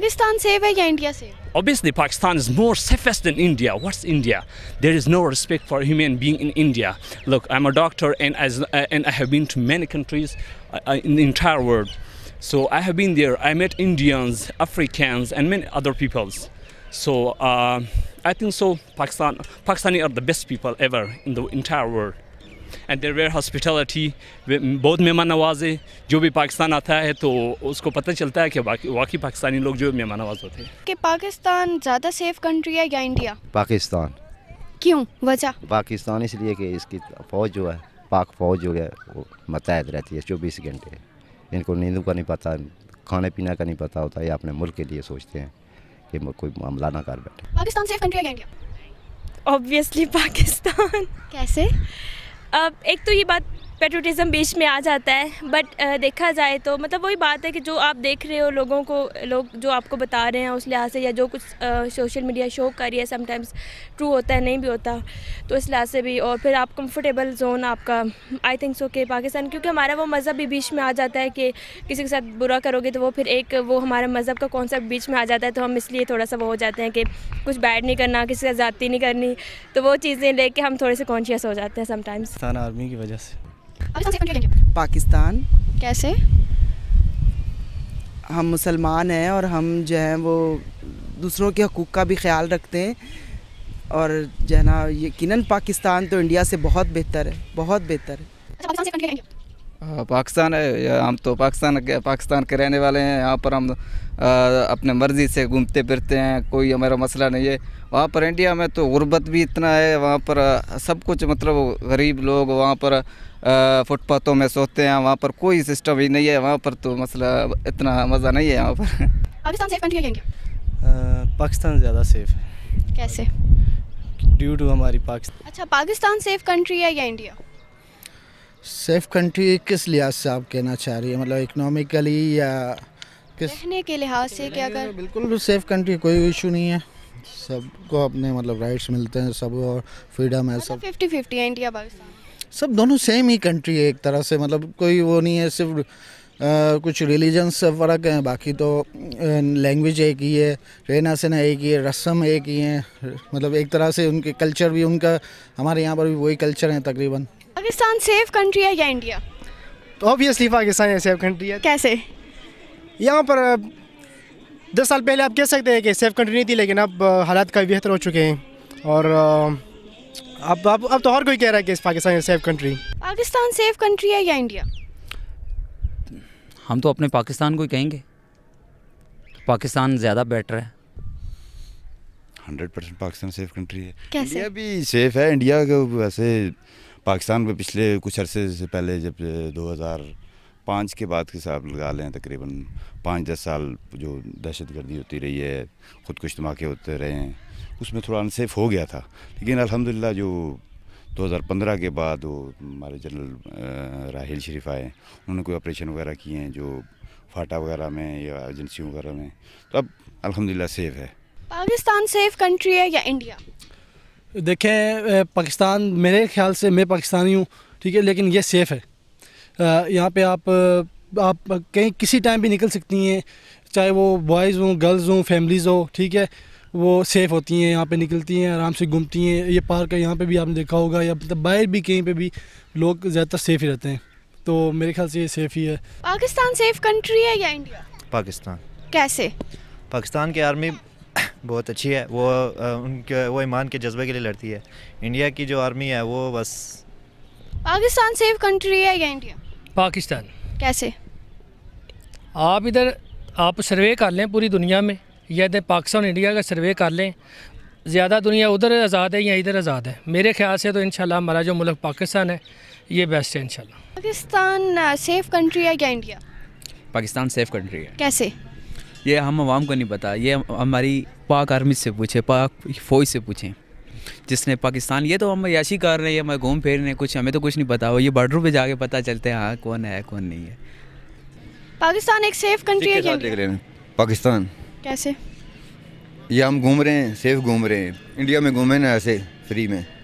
Pakistan safe India safe? Obviously, Pakistan is more safest than India. What's India? There is no respect for human being in India. Look, I'm a doctor and as uh, and I have been to many countries uh, uh, in the entire world. So I have been there. I met Indians, Africans, and many other peoples. So uh, I think so. Pakistan, Pakistani are the best people ever in the entire world. And there where hospitality बहुत मेहमान नवाज है जो भी पाकिस्तान आता है तो उसको पता चलता है कि वाकई पाकिस्तानी लोग जो मेहमान नवाज होते हैं कि पाकिस्तान ज़्यादा सेफ कंट्री है या इंडिया पाकिस्तान क्यों वजह पाकिस्तान इसलिए कि इसकी फौज जो है पाक फौज जो है वो मतहद रहती है चौबीस घंटे इनको नींदों का नहीं पता खाने पीने का नहीं पता होता या अपने मुल्क के लिए सोचते हैं कि कोई मामला ना कर बैठे पाकिस्तान सेफ कंट्री है इंडिया ऑब्वियसली पाकिस्तान कैसे एक तो ये बात पेट्रोटिज़म बीच में आ जाता है बट देखा जाए तो मतलब वही बात है कि जो आप देख रहे हो लोगों को लोग जो आपको बता रहे हैं उस लिहाज से या जो कुछ सोशल मीडिया शो कर रही है समटाइम्स ट्रू होता है नहीं भी होता तो इस लिहाज से भी और फिर आप कंफर्टेबल जोन आपका आई थिंक सो के पाकिस्तान क्योंकि हमारा वो मज़हब भी बीच में आ जाता है कि किसी के साथ बुरा करोगे तो वो फिर एक वो हमारा मज़हब का कॉन्सेप्ट बीच में आ जाता है तो हम इसलिए थोड़ा सा वो हो जाते हैं कि कुछ बैड नहीं करना किसी का ज़्यादा नहीं करनी तो वो चीज़ें लेके हम थोड़े से कॉन्शियस हो जाते हैं समटाइम्स आर्मी की वजह से पाकिस्तान कैसे हम मुसलमान हैं और हम जो हैं वो दूसरों के हकूक़ का भी ख्याल रखते हैं और जो है ना यकीन पाकिस्तान तो इंडिया से बहुत बेहतर है बहुत बेहतर है अच्छा, पाकिस्तान है हम तो पाकिस्तान पाकिस्तान के रहने वाले हैं यहाँ पर हम अपने मर्ज़ी से घूमते फिरते हैं कोई हमारा मसला नहीं है वहाँ पर इंडिया में तो गुर्बत भी इतना है वहाँ पर सब कुछ मतलब गरीब लोग वहाँ पर फुटपाथों में सोते हैं वहाँ पर कोई सिस्टम ही नहीं है वहाँ पर तो मसला मतलब इतना मज़ा नहीं है यहाँ पर पाकिस्तान सेफ कंट्री है क्या पाकिस्तान ज़्यादा सेफ है कैसे ड्यू टू हमारी पाकिस्तान अच्छा पाकिस्तान सेफ कंट्री है या इंडिया सेफ कंट्री किस लिहाज से आप कहना चाह रही है मतलब इकनॉमिकली या किस रहने के लिहाज से क्या अगर बिल्कुल सेफ कंट्री कोई इशू नहीं है सबको अपने मतलब राइट्स मिलते हैं मतलब सब और फ्रीडम है सब फिफ्टी फिफ्टी है इंडिया पाकिस्तान सब दोनों सेम ही कंट्री है एक तरह से मतलब कोई वो नहीं है सिर्फ आ, कुछ रिलीजन से फ़र्क हैं बाकी तो लैंग्वेज एक ही है रहना सहना एक ही है रस्म एक ही है मतलब एक तरह से उनके कल्चर भी उनका हमारे यहाँ पर भी वही कल्चर है तकरीबन पाकिस्तान सेफ कंट्री है या इंडिया तो ऑब्वियसली पाकिस्तान सेफ कंट्री है कैसे यहाँ पर दस साल पहले आप कह सकते हैं कि सेफ कंट्री नहीं थी लेकिन अब हालात काफ़ी बेहतर हो चुके हैं और अब अब अब तो और कोई कह रहा है कि Pakistan safe country Pakistan safe country है या इंडिया हम तो अपने पाकिस्तान को ही कहेंगे पाकिस्तान ज़्यादा बेटर है hundred percent Pakistan safe country है कैसे? इंडिया भी सेफ है इंडिया का वैसे पाकिस्तान में पिछले कुछ अरसे से पहले जब दो हज़ार पाँच के बाद के हिसाब लगा लें तकरीबन पाँच दस साल जो दहशत गर्दी होती रही है ख़ुदकुश धमाके होते रहे हैं उसमें थोड़ा अनसेफ हो गया था लेकिन अल्हम्दुलिल्लाह जो 2015 के बाद वो हमारे जनरल राहिल शरीफ आए उन्होंने कोई ऑपरेशन वगैरह किए हैं जो फाटा वगैरह में या एजेंसी वगैरह में तो अब अल्हम्दुलिल्लाह सेफ है पाकिस्तान सेफ कंट्री है या इंडिया देखें पाकिस्तान मेरे ख्याल से मैं पाकिस्तानी हूँ ठीक है लेकिन ये सेफ़ है यहाँ पे आप आप कहीं किसी टाइम भी निकल सकती हैं चाहे वो बॉयज़ हों गर्ल्स हों फैमिलीज़ हो ठीक है वो सेफ़ होती हैं यहाँ पे निकलती हैं आराम से घूमती हैं ये पार्क है यहाँ पे भी आपने देखा होगा या मतलब बाहर भी कहीं पे भी लोग ज़्यादातर सेफ़ ही रहते हैं तो मेरे ख्याल से ये सेफ़ ही है पाकिस्तान सेफ कंट्री है या इंडिया पाकिस्तान कैसे पाकिस्तान की आर्मी बहुत अच्छी है वो उनके वो ईमान के जज्बे के लिए लड़ती है इंडिया की जो आर्मी है वो बस पाकिस्तान सेफ कंट्री है या इंडिया पाकिस्तान कैसे आप इधर आप सर्वे कर लें पूरी दुनिया में यदि पाकिस्तान इंडिया का सर्वे कर लें ज़्यादा दुनिया उधर आज़ाद है या इधर आज़ाद है मेरे ख्याल से तो इन हमारा जो मुल्क पाकिस्तान है ये बेस्ट है इन पाकिस्तान सेफ कंट्री है क्या इंडिया पाकिस्तान सेफ कंट्री है कैसे ये हम आवाम को नहीं पता ये हमारी पाक आर्मी से पूछे पाक फौज से पूछें जिसने पाकिस्तान ये तो हम याशी कर रहे हैं हमें घूम फिर रहे हैं कुछ हमें तो कुछ नहीं पता हो ये बॉर्डर पे जाके पता चलते हैं हाँ कौन है कौन नहीं है पाकिस्तान एक सेफ कंट्री है क्या पाकिस्तान कैसे ये हम घूम रहे हैं सेफ घूम रहे हैं इंडिया में घूमे ना ऐसे फ्री में